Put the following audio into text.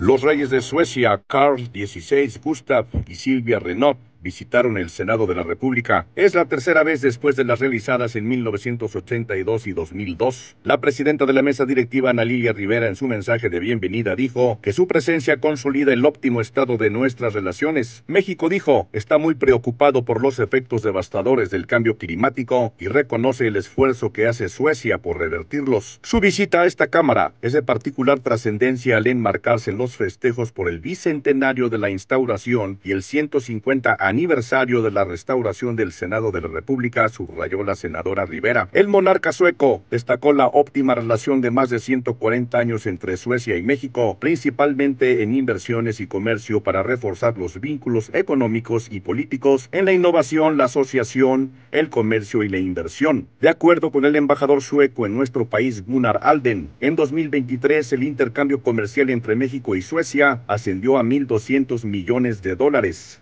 Los reyes de Suecia, Carl XVI, Gustav y Silvia Renault, visitaron el Senado de la República. Es la tercera vez después de las realizadas en 1982 y 2002. La presidenta de la mesa directiva, Ana Rivera, en su mensaje de bienvenida dijo que su presencia consolida el óptimo estado de nuestras relaciones. México dijo, está muy preocupado por los efectos devastadores del cambio climático y reconoce el esfuerzo que hace Suecia por revertirlos. Su visita a esta Cámara es de particular trascendencia al enmarcarse en los festejos por el bicentenario de la instauración y el 150 años aniversario de la restauración del Senado de la República, subrayó la senadora Rivera. El monarca sueco destacó la óptima relación de más de 140 años entre Suecia y México, principalmente en inversiones y comercio para reforzar los vínculos económicos y políticos en la innovación, la asociación, el comercio y la inversión. De acuerdo con el embajador sueco en nuestro país, Gunnar Alden, en 2023 el intercambio comercial entre México y Suecia ascendió a 1.200 millones de dólares.